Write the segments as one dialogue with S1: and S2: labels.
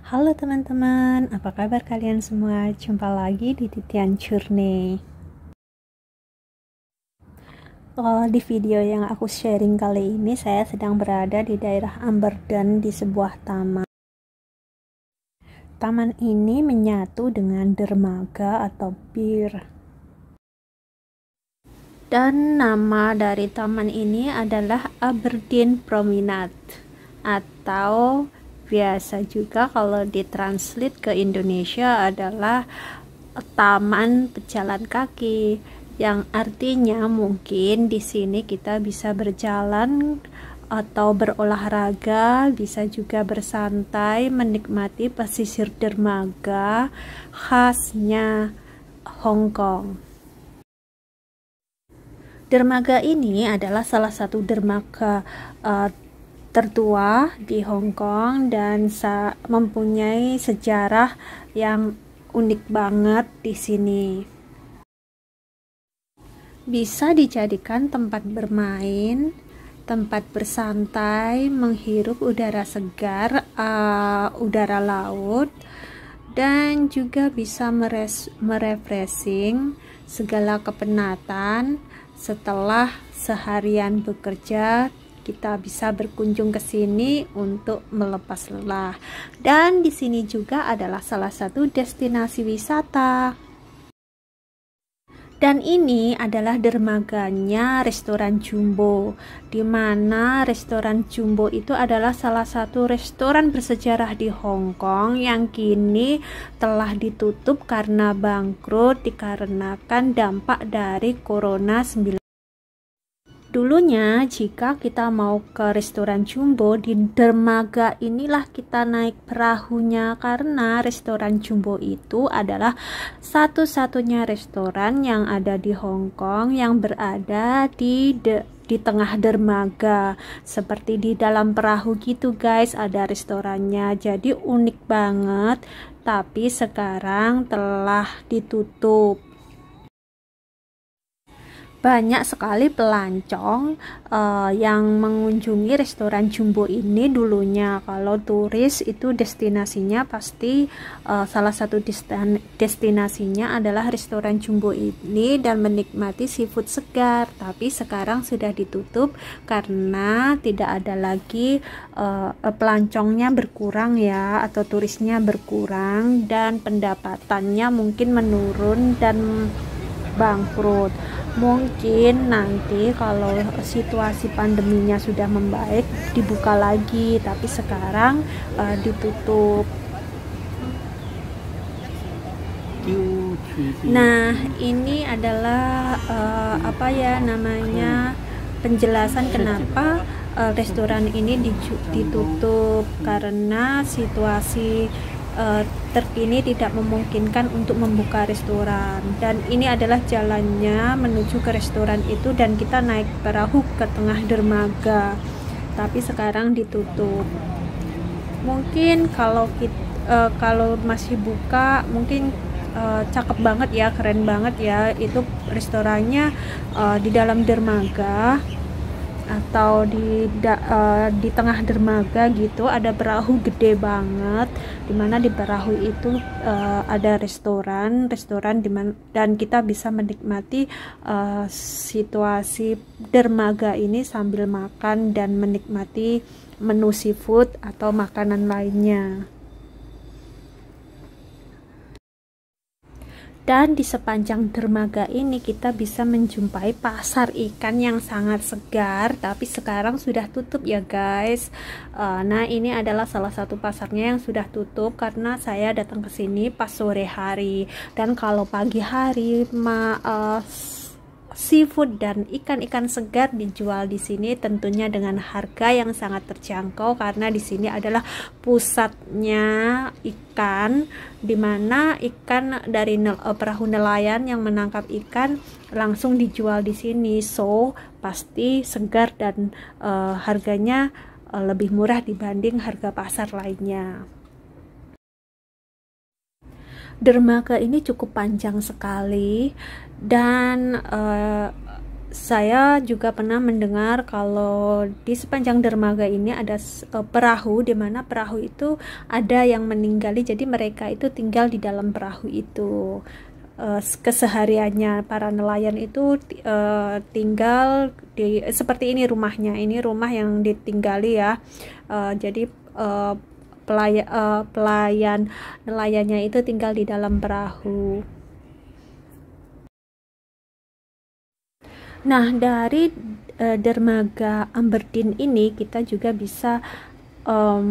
S1: Halo teman-teman, apa kabar kalian semua? Jumpa lagi di Titian Curne. Oh, di video yang aku sharing kali ini, saya sedang berada di daerah Amberden di sebuah taman. Taman ini menyatu dengan dermaga atau bir. Dan nama dari taman ini adalah Aberdeen Promenade atau biasa juga kalau ditranslate ke Indonesia adalah taman pejalan kaki yang artinya mungkin di sini kita bisa berjalan atau berolahraga, bisa juga bersantai, menikmati pesisir dermaga khasnya Hong Kong. Dermaga ini adalah salah satu dermaga uh, tertua di Hong Kong dan mempunyai sejarah yang unik banget di sini. Bisa dijadikan tempat bermain, tempat bersantai, menghirup udara segar, uh, udara laut, dan juga bisa meres merefreshing segala kepenatan setelah seharian bekerja kita bisa berkunjung ke sini untuk melepas lelah. Dan di sini juga adalah salah satu destinasi wisata. Dan ini adalah dermaganya restoran Jumbo, di mana restoran Jumbo itu adalah salah satu restoran bersejarah di Hong Kong yang kini telah ditutup karena bangkrut dikarenakan dampak dari Corona 19. Dulunya jika kita mau ke restoran jumbo di dermaga inilah kita naik perahunya karena restoran jumbo itu adalah satu-satunya restoran yang ada di Hong Kong yang berada di de di tengah dermaga seperti di dalam perahu gitu guys ada restorannya jadi unik banget tapi sekarang telah ditutup banyak sekali pelancong uh, yang mengunjungi restoran jumbo ini dulunya kalau turis itu destinasinya pasti uh, salah satu destinasinya adalah restoran jumbo ini dan menikmati seafood segar tapi sekarang sudah ditutup karena tidak ada lagi uh, pelancongnya berkurang ya atau turisnya berkurang dan pendapatannya mungkin menurun dan bangkrut. Mungkin nanti kalau situasi pandeminya sudah membaik dibuka lagi, tapi sekarang uh, ditutup. Nah, ini adalah uh, apa ya namanya penjelasan kenapa uh, restoran ini ditutup karena situasi uh, terkini tidak memungkinkan untuk membuka restoran dan ini adalah jalannya menuju ke restoran itu dan kita naik perahu ke tengah dermaga tapi sekarang ditutup mungkin kalau kita, uh, eh, kalau masih buka mungkin uh, cakep banget ya, keren banget ya. Itu restorannya uh, di dalam dermaga atau di da, uh, di tengah dermaga gitu ada perahu gede banget dimana di perahu itu uh, ada restoran restoran dimana, dan kita bisa menikmati uh, situasi dermaga ini sambil makan dan menikmati menu seafood atau makanan lainnya. dan di sepanjang dermaga ini kita bisa menjumpai pasar ikan yang sangat segar tapi sekarang sudah tutup ya guys uh, nah ini adalah salah satu pasarnya yang sudah tutup karena saya datang ke sini pas sore hari dan kalau pagi hari maaf uh, eh, seafood dan ikan-ikan segar dijual di sini tentunya dengan harga yang sangat terjangkau karena di sini adalah pusatnya ikan di mana ikan dari eh, perahu nelayan yang menangkap ikan langsung dijual di sini so pasti segar dan uh, harganya eh, lebih murah dibanding harga pasar lainnya dermaga ini cukup panjang sekali dan uh, saya juga pernah mendengar kalau di sepanjang dermaga ini ada eh, perahu di mana perahu itu ada yang meninggali jadi mereka itu tinggal di dalam perahu itu eh, kesehariannya para nelayan itu tinggal di seperti ini rumahnya ini rumah yang ditinggali ya jadi pelayan, uh, eh, pelayan nelayannya itu tinggal di dalam perahu. Nah, dari uh, dermaga Amberdin ini kita juga bisa um,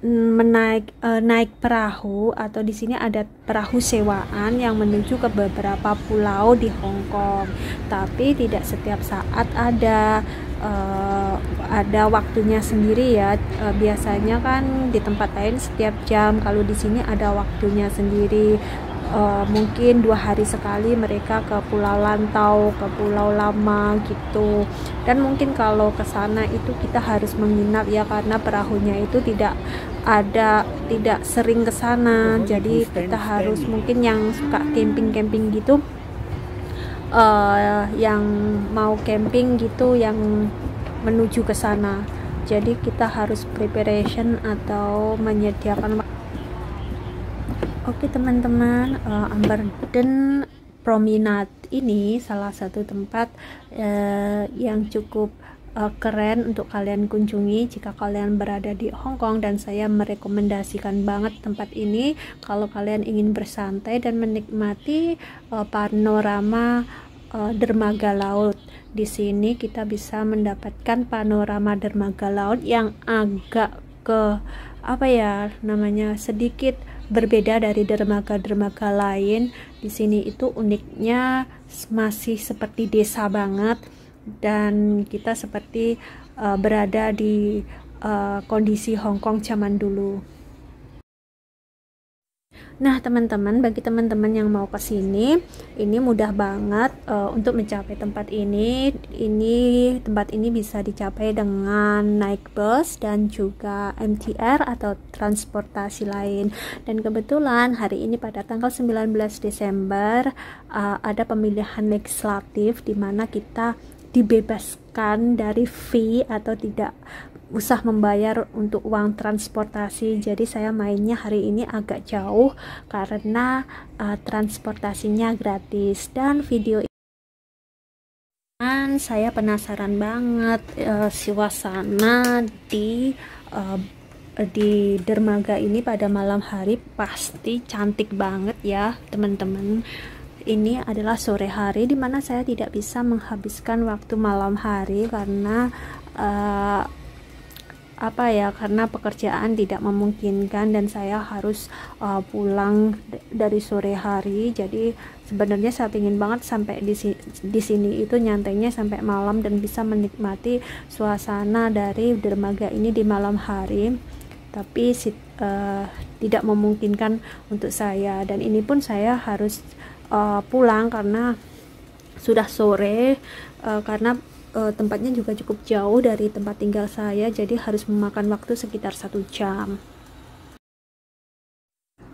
S1: Mm, menaik e, naik perahu atau di sini ada perahu sewaan yang menuju ke beberapa pulau di Hong Kong. Tapi tidak setiap saat ada e, ada waktunya sendiri ya. E, biasanya kan di tempat lain setiap jam, kalau di sini ada waktunya sendiri uh, mungkin dua hari sekali mereka ke Pulau Lantau, ke Pulau Lama gitu. Dan mungkin kalau ke sana itu kita harus menginap ya karena perahunya itu tidak ada tidak sering ke sana. Jadi kita harus mungkin yang suka camping-camping gitu uh, yang mau camping gitu yang menuju ke sana. Jadi kita harus preparation atau menyediakan Oke teman-teman, uh, eh, Amberden Promenade ini salah satu tempat uh, yang cukup uh, keren untuk kalian kunjungi jika kalian berada di Hong Kong dan saya merekomendasikan banget tempat ini kalau kalian ingin bersantai dan menikmati uh, panorama uh, dermaga laut. Di sini kita bisa mendapatkan panorama dermaga laut yang agak ke apa ya namanya sedikit berbeda dari dermaga-dermaga lain. Di sini itu uniknya masih seperti desa banget dan kita seperti uh, berada di uh, kondisi Hong Kong zaman dulu. Nah, teman-teman, bagi teman-teman yang mau ke sini, ini mudah banget uh, untuk mencapai tempat ini. Ini tempat ini bisa dicapai dengan naik bus dan juga MTR atau transportasi lain. Dan kebetulan hari ini pada tanggal 19 Desember uh, ada pemilihan legislatif di mana kita dibebaskan dari fee atau tidak usah membayar untuk uang transportasi jadi saya mainnya hari ini agak jauh karena uh, transportasinya gratis dan video ini saya penasaran banget uh, eh, suasana di uh, di dermaga ini pada malam hari pasti cantik banget ya teman-teman ini adalah sore hari dimana saya tidak bisa menghabiskan waktu malam hari karena uh, apa ya karena pekerjaan tidak memungkinkan dan saya harus uh, pulang dari sore hari jadi sebenarnya saya ingin banget sampai di, di sini itu nyantainya sampai malam dan bisa menikmati suasana dari dermaga ini di malam hari tapi uh, tidak memungkinkan untuk saya dan ini pun saya harus uh, pulang karena sudah sore uh, karena e, tempatnya juga cukup jauh dari tempat tinggal saya jadi harus memakan waktu sekitar satu jam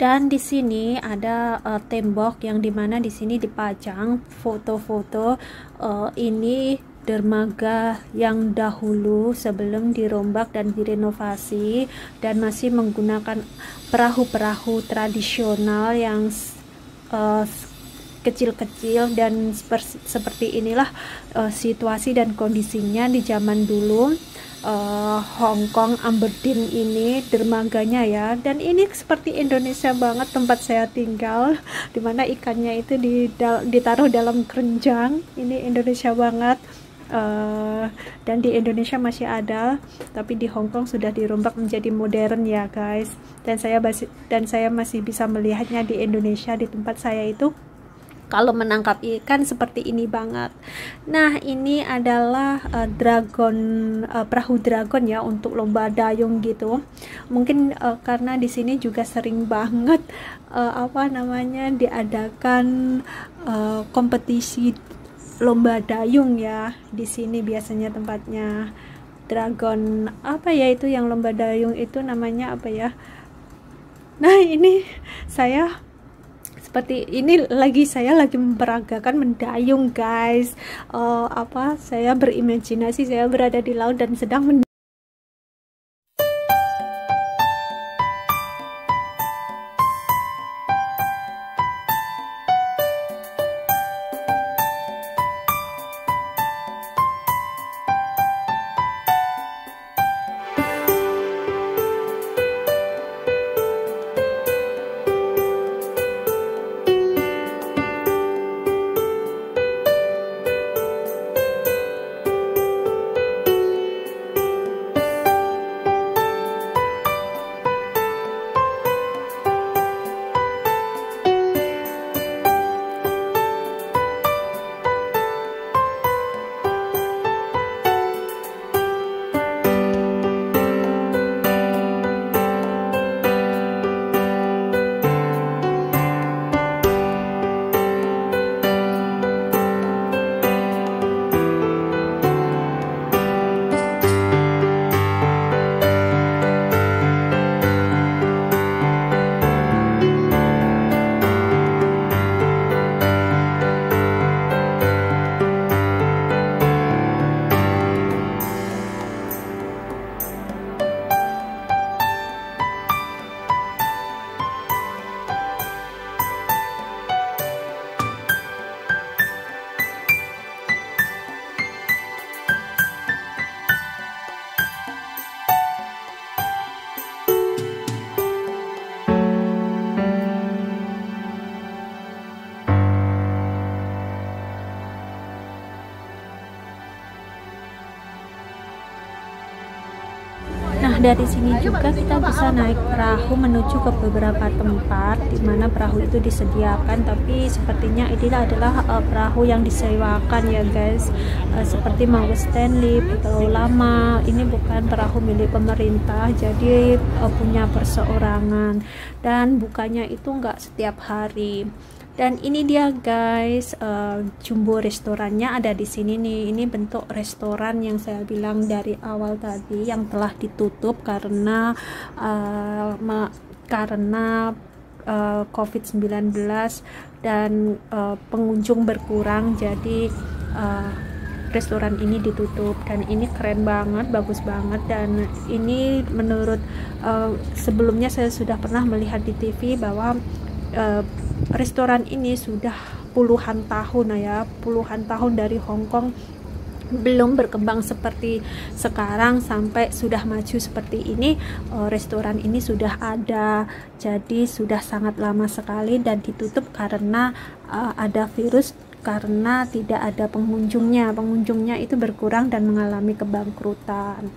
S1: dan di sini ada uh, tembok yang dimana di sini dipajang foto-foto uh, ini dermaga yang dahulu sebelum dirombak dan direnovasi dan masih menggunakan perahu-perahu tradisional yang uh, kecil-kecil dan seperti inilah uh, situasi dan kondisinya di zaman dulu uh, Hong Kong Amberdin ini dermaganya ya dan ini seperti Indonesia banget tempat saya tinggal dimana ikannya itu didal ditaruh dalam kerenjang ini Indonesia banget Uh, dan di Indonesia masih ada, tapi di Hong Kong sudah dirombak menjadi modern ya guys. Dan saya dan saya masih bisa melihatnya di Indonesia di tempat saya itu kalau menangkap ikan seperti ini banget. Nah, ini adalah uh, dragon uh, perahu dragon ya untuk lomba dayung gitu. Mungkin uh, karena di sini juga sering banget uh, apa namanya diadakan uh, kompetisi lomba dayung ya. Di sini biasanya tempatnya dragon apa ya itu yang lomba dayung itu namanya apa ya? Nah, ini saya seperti ini lagi saya lagi memperagakan mendayung guys uh, apa saya berimajinasi saya berada di laut dan sedang Nah, dari sini juga kita bisa naik perahu menuju ke beberapa tempat di mana perahu itu disediakan, tapi sepertinya ini adalah uh, perahu yang disewakan ya guys. Uh, seperti Mount Stanley, Pulau Lama, ini bukan perahu milik pemerintah, jadi uh, punya perseorangan dan bukannya itu enggak setiap hari dan ini dia guys uh, jumbo restorannya ada di sini nih ini bentuk restoran yang saya bilang dari awal tadi yang telah ditutup karena uh, karena uh, eh, COVID-19 dan uh, pengunjung berkurang jadi uh, restoran ini ditutup dan ini keren banget bagus banget dan ini menurut uh, sebelumnya saya sudah pernah melihat di TV bahwa Eh, restoran ini sudah puluhan tahun nah ya puluhan tahun dari Hong Kong belum berkembang seperti sekarang sampai sudah maju seperti ini eh, restoran ini sudah ada jadi sudah sangat lama sekali dan ditutup karena uh, ada virus karena tidak ada pengunjungnya pengunjungnya itu berkurang dan mengalami kebangkrutan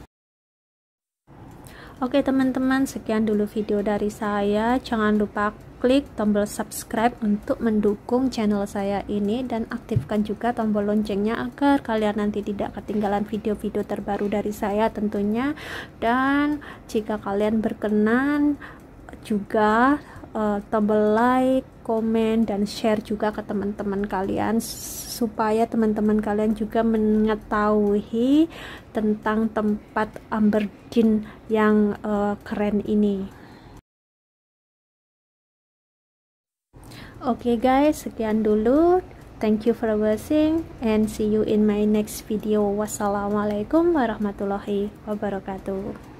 S1: Oke teman-teman, sekian dulu video dari saya. Jangan lupa klik tombol subscribe untuk mendukung channel saya ini dan aktifkan juga tombol loncengnya agar kalian nanti tidak ketinggalan video-video terbaru dari saya tentunya. Dan jika kalian berkenan juga uh, tombol like, komen dan share juga ke teman-teman kalian supaya teman-teman kalian juga mengetahui tentang tempat Amberdin yang uh, keren ini. Oke okay guys, sekian dulu. Thank you for watching and see you in my next video. Wassalamualaikum warahmatullahi wabarakatuh.